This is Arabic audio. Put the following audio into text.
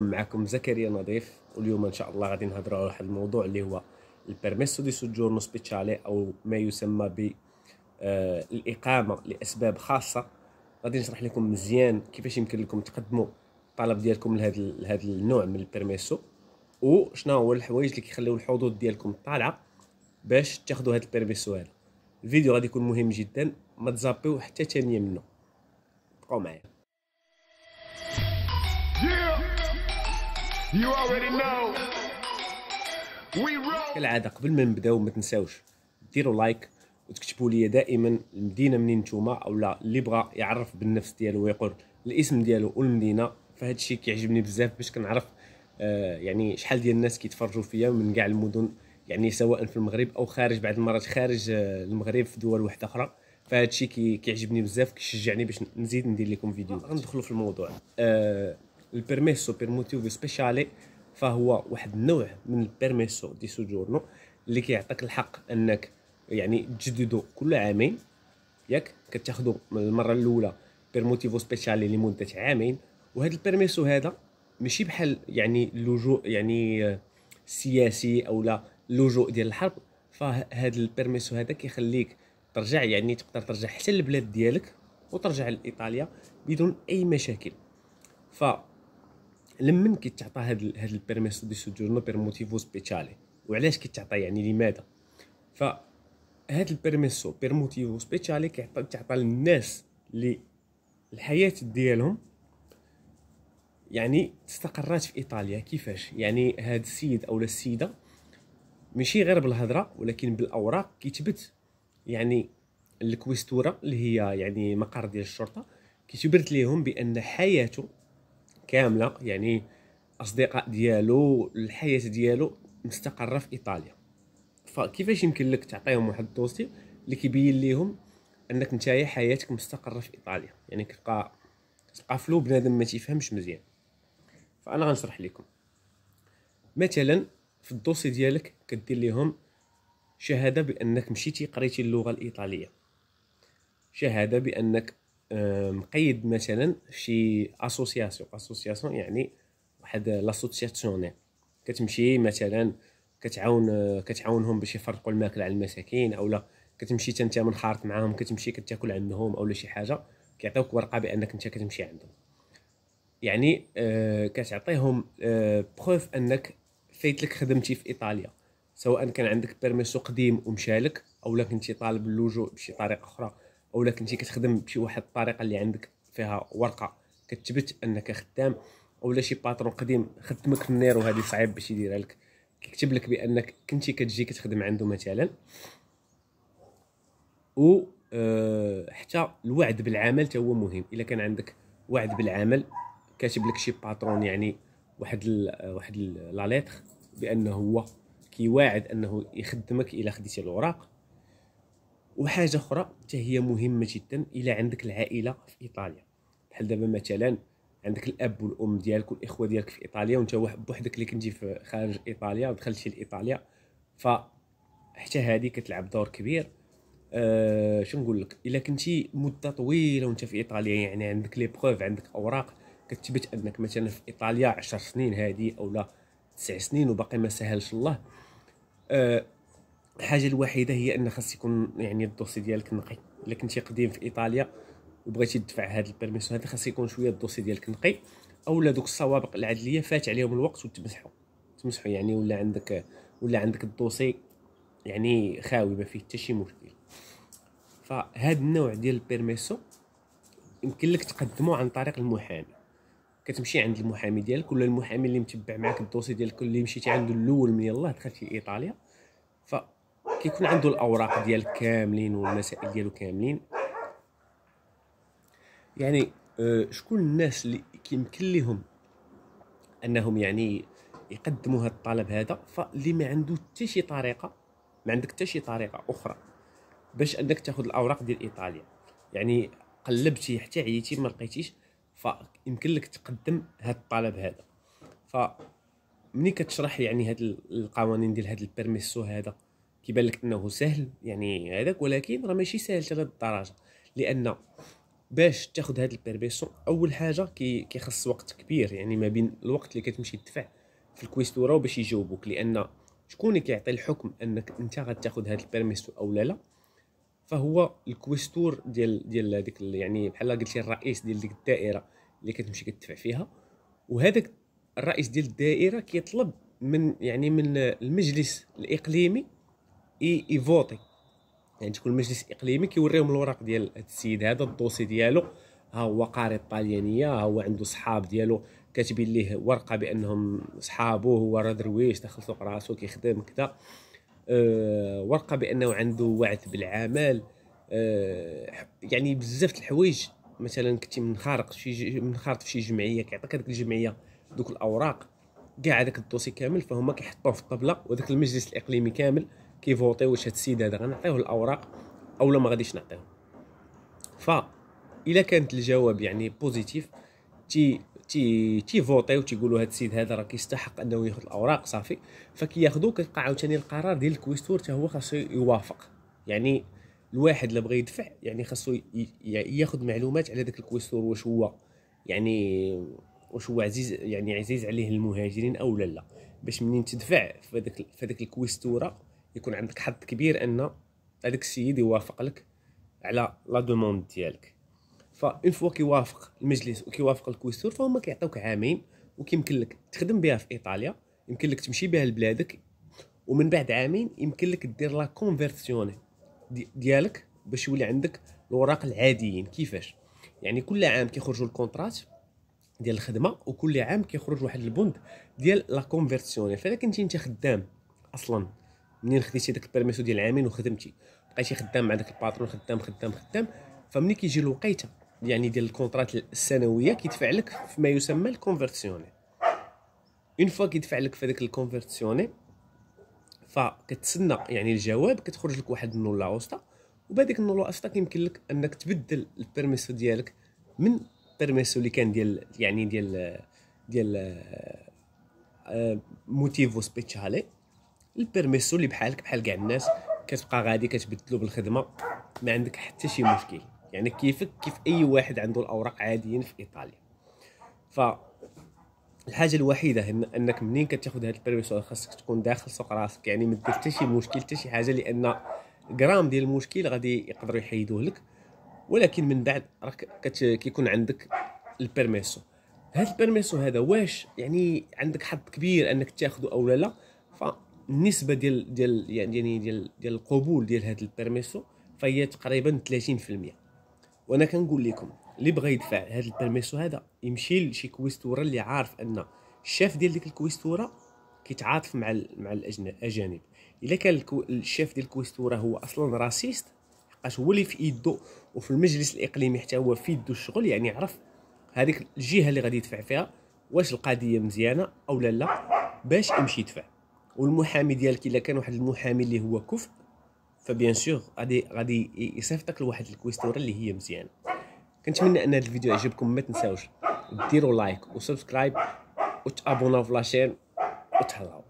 معكم زكريا نظيف واليوم ان شاء الله غادي نهضروا على واحد الموضوع اللي هو البيرميسو دي سوجورنو سبيتشالي او ما يسمى ب آه، الاقامه لاسباب خاصه غادي نشرح لكم مزيان كيفاش يمكن لكم تقدموا الطلب ديالكم لهذا لهذا النوع من البيرميسو وشنو هو الحوايج اللي كيخليو الحظوظ ديالكم طالعه باش تاخذوا هذا البيرميسو هذا الفيديو غادي يكون مهم جدا ما تزابيو حتى ثانيه منه بقاو معايا كالعادة قبل ما نبداو ما تنساوش ديروا لايك وتكتبوا لي دائما المدينة منين نتوما اولا اللي بغى يعرف بالنفس ديالو ويقول الاسم ديالو والمدينة فهاد الشيء كيعجبني بزاف باش كنعرف آه، يعني شحال ديال الناس كيتفرجوا فيا من كاع المدن يعني سواء في المغرب او خارج بعض المرات خارج آه، المغرب في دول واحدة اخرى فهاد الشيء كيعجبني بزاف كيشجعني باش نزيد ندير لكم فيديو غندخلوا في الموضوع آه، البيرميسو بير موتيف سبيشالي فهو واحد النوع من البيرميسو دي سوجورنو اللي كيعطيك الحق انك يعني تجددو كل عامين ياك كتاخدو من المره الاولى بيرموتيفو سبيشالي لمده عامين وهذا البيرميسو هذا ماشي بحال يعني اللجوء يعني سياسي او لا اللجوء ديال الحرب فهاد البيرميسو هذا كيخليك ترجع يعني تقدر ترجع حتى للبلاد ديالك وترجع لايطاليا بدون اي مشاكل ف لمن كيتعطى هاد هاد البيرميسو دي سوجورنو بير موتيفو سبيتشالي وعلاش كيتعطى يعني لماذا ف هاد البيرميسو بير موتيفو سبيتشالي كيعطى تعطى للناس اللي الحياه ديالهم يعني استقرات في ايطاليا كيفاش يعني هاد السيد او السيده ماشي غير بالهضره ولكن بالاوراق كيتبت يعني الكويستوره اللي هي يعني مقر ديال الشرطه كيتبرت ليهم بان حياته كامله يعني اصدقاء ديالو الحياه ديالو مستقره في ايطاليا فكيفاش يمكن لك تعطيهم واحد الدوسي اللي كيبين ليهم انك نتايا حياتك مستقره في ايطاليا يعني كتلقى كتلقى فلو بنادم ما تيفهمش مزيان فانا غنشرح لكم مثلا في الدوسي ديالك كدير ليهم شهاده بانك مشيتي قريتي اللغه الايطاليه شهاده بانك مقيد مثلا شي اسوسياسيون اسوسياسيون يعني واحد لاسوسياسيون كتمشي مثلا كتعاون كتعاونهم باش يفرقوا الماكله على المساكين اولا كتمشي حتى انت منخرط معاهم كتمشي كتاكل عندهم اولا شي حاجه كيعطيوك ورقه بانك انت كتمشي عندهم يعني آه، كتعطيهم بروف آه، انك فايت لك خدمتي في ايطاليا سواء كان عندك بيرميسو قديم ومشالك اولا كنتي طالب اللجوء بشي طريقه اخرى اولا كنتي كتخدم بشي واحد الطريقه اللي عندك فيها ورقه كتثبت انك خدام اولا شي باترون قديم خدمك في النيرو هذه صعيب باش يديرها لك كيكتب لك بانك كنتي كتجي كتخدم عنده مثلا و آه، حتى الوعد بالعمل حتى هو مهم الا كان عندك وعد بالعمل كاتب لك شي باترون يعني واحد الـ آه، واحد لا بانه هو كيواعد انه يخدمك الا خديتي الوراق وحاجه اخرى حتى هي مهمه جدا الا عندك العائله في ايطاليا بحال دابا مثلا عندك الاب والام ديالك والاخوه ديالك في ايطاليا وانت بوحدك اللي كنتي في خارج ايطاليا ودخلتي لايطاليا ف حتى هذه كتلعب دور كبير أه شو نقول لك الا كنتي مده طويله وانت في ايطاليا يعني عندك لي بروف عندك اوراق كتثبت انك مثلا في ايطاليا 10 سنين هذه اولا 9 سنين وباقي ما سهلش الله أه الحاجه الوحيده هي ان خاص يكون يعني الدوسي ديالك نقي الا كنتي قديم في ايطاليا وبغيتي تدفع هذا البيرميسيون هذا خاص يكون شويه الدوسي ديالك نقي اولا دوك السوابق العدليه فات عليهم الوقت وتمسحوا تمسحوا يعني ولا عندك ولا عندك الدوسي يعني خاوي ما فيه حتى شي مشكل فهاد النوع ديال البيرميسيون يمكن لك تقدمه عن طريق المحامي كتمشي عند المحامي ديالك ولا المحامي اللي متبع معاك الدوسي ديالك اللي مشيتي عنده الاول من يلاه دخلتي ايطاليا ف كيكون عنده الاوراق ديال كاملين والمسائل ديالو كاملين يعني آه، شكون الناس اللي كيمكن لهم انهم يعني يقدموا هذا الطلب هذا فاللي ما عنده حتى شي طريقه ما عندك حتى شي طريقه اخرى باش انك تاخذ الاوراق ديال ايطاليا يعني قلبتي حتى عييتي ما لقيتيش فيمكن لك تقدم هذا الطلب هذا ملي كتشرح يعني هاد القوانين ديال هاد البيرميسو هذا كيبان لك انه سهل يعني هذاك ولكن راه ماشي سهل حتى الدرجه لان باش تاخذ هذا البيرميسيون اول حاجه كي كيخص وقت كبير يعني ما بين الوقت اللي كتمشي تدفع في الكويستورا وباش يجاوبوك لان شكون اللي كيعطي الحكم انك انت غتاخذ هذا البيرميسيون او لا لا فهو الكويستور ديال ديال ديك يعني بحال قلتي الرئيس ديال ديك الدائره اللي كتمشي كتدفع فيها وهذاك الرئيس ديال الدائره كيطلب من يعني من المجلس الاقليمي يفوتي يعني تكون مجلس اقليمي كيوريهم الوراق ديال هذا السيد هذا الدوسي ديالو ها هو قاري الطاليانيه ها هو عنده صحاب ديالو كاتبين ليه ورقه بانهم صحابو هو راه درويش دخل سوق راسو كيخدم كذا أه ورقه بانه عنده وعد بالعمل أه يعني بزاف الحوايج مثلا كنتي منخرط في شي منخرط في شي جمعيه كيعطيك هذيك الجمعيه دوك الاوراق كاع هذاك الدوسي كامل فهما كيحطوه في الطبله وذاك المجلس الاقليمي كامل كيفوطي واش هاد السيد هذا غنعطيوه الاوراق اولا ما غاديش نعطيه ف الا كانت الجواب يعني بوزيتيف تي تي و تيقولوا هاد السيد هذا راه كيستحق انه ياخذ الاوراق صافي فكياخذوا كيبقى عاوتاني القرار ديال الكويستور حتى هو خاصو يوافق يعني الواحد اللي بغى يدفع يعني خاصو ياخذ معلومات على داك الكويستور واش هو يعني واش هو عزيز يعني عزيز عليه المهاجرين او لا لا باش منين تدفع في داك الكويستوره يكون عندك حظ كبير ان هذاك السيد يوافق لك على لا دوموند ديالك فاون فوا كيوافق المجلس وكيوافق الكويستور فهم كيعطيوك عامين وكيمكن لك تخدم بها في ايطاليا يمكن لك تمشي بها لبلادك ومن بعد عامين يمكن لك دير لا كونفيرسيون ديالك باش يولي عندك الوراق العاديين كيفاش يعني كل عام كيخرجوا الكونترات ديال الخدمه وكل عام كيخرج واحد البند ديال لا كونفيرسيون فاذا كنتي انت خدام اصلا منين خديتي داك البيرميسو ديال العامين وخدمتي بقيتي خدام مع داك الباترون خدام خدام خدام فملي كيجي الوقيته يعني ديال الكونطرات السنويه كيدفع لك فيما يسمى الكونفرسيوني اون فوا كيدفع لك في داك الكونفرسيوني فكتسنى يعني الجواب كتخرج لك واحد النولا اوستا وبهذيك النولا اوستا كيمكن لك انك تبدل البيرميسو ديالك من البيرميسو اللي كان ديال يعني ديال ديال آه، موتيفو سبيتشالي البيرميسو اللي بحالك بحال كاع الناس كتبقى غادي كتبدلو بالخدمه ما عندك حتى شي مشكل يعني كيفك كيف اي واحد عنده الاوراق عاديين في ايطاليا ف الحاجه الوحيده ان انك منين كتاخذ هذا البيرميسو خاصك تكون داخل سوق راسك يعني ما دير حتى شي مشكل حتى شي حاجه لان غرام ديال المشكل غادي يقدروا يحيدوه لك ولكن من بعد راك كيكون عندك البيرميسو هذا البيرميسو هذا واش يعني عندك حظ كبير انك تاخذه او لا لا ف النسبه ديال ديال يعني ديال ديال القبول ديال هذا البيرميسو فهي تقريبا 30% وانا كنقول لكم اللي بغى يدفع هذا البيرميسو هذا يمشي لشي كويستوره اللي عارف ان الشاف ديال ديك الكويستوره كيتعاطف مع مع الاجانب الا كان الشاف ديال الكويستوره هو اصلا راسيست حقاش هو اللي في يدو وفي المجلس الاقليمي حتى هو في يدو الشغل يعني عرف هذيك الجهه اللي غادي يدفع فيها واش القضيه مزيانه او لا لا باش يمشي يدفع والمحامي ديالك الا كان واحد المحامي اللي هو كف فبيان سور غادي غادي يصيفطك لواحد الكويستور اللي هي مزيان كنتمنى ان هذا الفيديو يعجبكم ما تنساوش ديروا لايك وسبسكرايب وتابوناو في لاشين وتهلاو